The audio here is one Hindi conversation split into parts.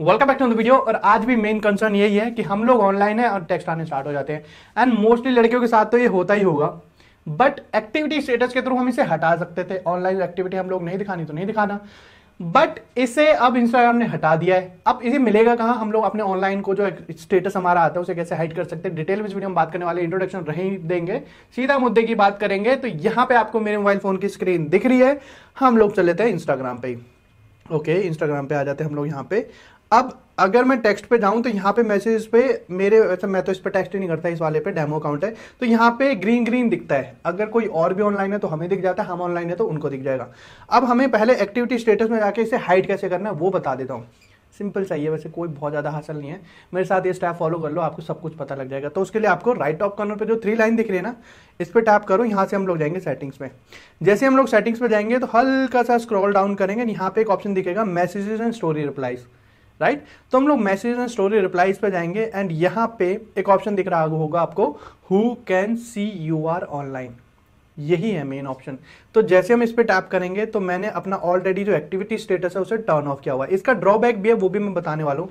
Welcome back to the video और आज भी मेन कंसर्न यही है कि हम लोग ऑनलाइन है और टेक्स्ट आने स्टार्ट हो जाते हैं एंड मोस्टली लड़कियों के साथ तो ये होता ही होगा बट एक्टिविटी स्टेटस के थ्रू हम इसे हटा सकते थे ऑनलाइन एक्टिविटी हम लोग नहीं दिखानी तो नहीं दिखाना बट इसे अब इंस्टाग्राम ने हटा दिया है अब इसे मिलेगा कहाँ हम लोग अपने ऑनलाइन को जो स्टेटस हमारा आता है उसे कैसे हाइड कर सकते हैं डिटेल में इस वीडियो हम बात करने वाले इंट्रोडक्शन रही देंगे सीधा मुद्दे की बात करेंगे तो यहाँ पे आपको मेरे मोबाइल फोन की स्क्रीन दिख रही है हम लोग चले थे इंस्टाग्राम पे ओके okay, इंस्टाग्राम पे आ जाते हैं हम लोग यहाँ पे अब अगर मैं टेक्स्ट पे जाऊं तो यहाँ पे मैसेज पे मेरे वैसे मैं तो इस पर टेक्स्ट ही नहीं करता इस वाले पे डेमो अकाउंट है तो यहाँ पे ग्रीन ग्रीन दिखता है अगर कोई और भी ऑनलाइन है तो हमें दिख जाता है हम ऑनलाइन है तो उनको दिख जाएगा अब हमें पहले एक्टिविटी स्टेटस में जाके इसे हाइड कैसे करना है वो बता देता हूँ सिंपल चाहिए वैसे कोई बहुत ज़्यादा हासिल नहीं है मेरे साथ ये स्टैप फॉलो कर लो आपको सब कुछ पता लग जाएगा तो उसके लिए आपको राइट टॉप कॉर्नर पे जो थ्री लाइन दिख रही है ना इस पर टैप करो यहाँ से हम लोग जाएंगे सेटिंग्स में जैसे हम लोग सेटिंग्स में जाएंगे तो हल्का सा स्क्रॉल डाउन करेंगे यहाँ पे एक ऑप्शन दिखेगा messages and story replies right right? तो हम लोग मैसेज एंड स्टोरी रिप्लाईज पर जाएंगे एंड यहाँ पे एक ऑप्शन दिख रहा होगा आपको who can see you are online यही है मेन ऑप्शन तो जैसे हम इस पर टैप करेंगे तो मैंने अपना ऑलरेडी जो एक्टिविटी स्टेटस है उसे टर्न ऑफ किया हुआ है इसका ड्रॉबैक भी है वो भी मैं बताने वाला हूँ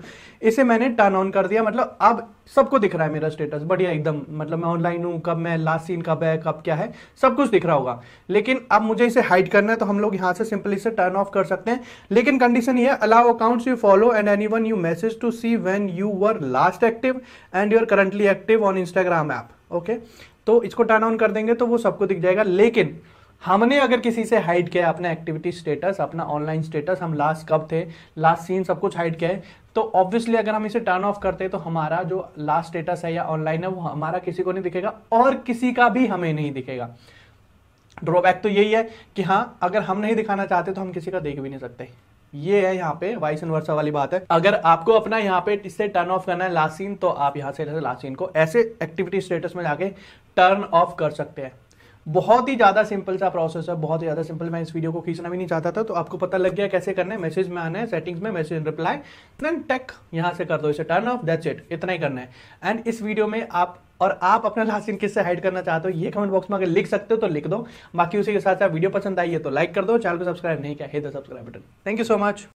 इसे मैंने टर्न ऑन कर दिया मतलब अब सबको दिख रहा है मेरा स्टेटस बढ़िया एकदम मतलब मैं ऑनलाइन हूँ कब मैं लास्ट सीन कब है कब क्या है सब कुछ दिख रहा होगा लेकिन अब मुझे इसे हाइड करना है तो हम लोग यहाँ से सिंपली इसे टर्न ऑफ कर सकते हैं लेकिन कंडीशन ये है allow accounts you follow and anyone you message to see when you were last active and you are currently active on Instagram app okay तो इसको टर्न ऑन कर देंगे तो वो सबको दिख जाएगा लेकिन हमने अगर किसी से हाइड किया अपना एक्टिविटी स्टेटस अपना ऑनलाइन स्टेटस हम लास्ट कब थे लास्ट सीन सब कुछ हाइड किया है तो ऑब्वियसली अगर हम इसे टर्न ऑफ करते हैं तो हमारा जो लास्ट स्टेटस है या ऑनलाइन है वो हमारा किसी को नहीं दिखेगा और किसी का भी हमें नहीं दिखेगा ड्रॉबैक तो यही है कि हाँ अगर हम नहीं दिखाना चाहते तो हम किसी का देख भी नहीं सकते ये है यहाँ पे वाइस इनवर्सा वाली बात है अगर आपको अपना यहाँ पे इससे टर्न ऑफ करना है लासीन तो आप यहाँ से लासीन को ऐसे एक्टिविटी स्टेटस में जाके टर्न ऑफ कर सकते हैं बहुत ही ज़्यादा सिंपल सा प्रोसेस है बहुत ही ज़्यादा सिंपल मैं इस वीडियो को खींचना भी नहीं चाहता था तो आपको पता लग गया कैसे करना है मैसेज में आना है सेटिंग्स में मैसेज रिप्लाई देन टेक यहां से कर दो इसे टर्न ऑफ दैट्स इट इतना ही करना है एंड इस वीडियो में आप और आप अपना राशन किससे हाइड करना चाहते हो ये कमेंट बॉक्स में अगर लिख सकते हो तो लिख दो बाकी उसी के साथ साथ वीडियो पसंद आई है तो लाइक कर दो चैनल को सब्सक्राइब नहीं किया है तो subscribe button thank you so much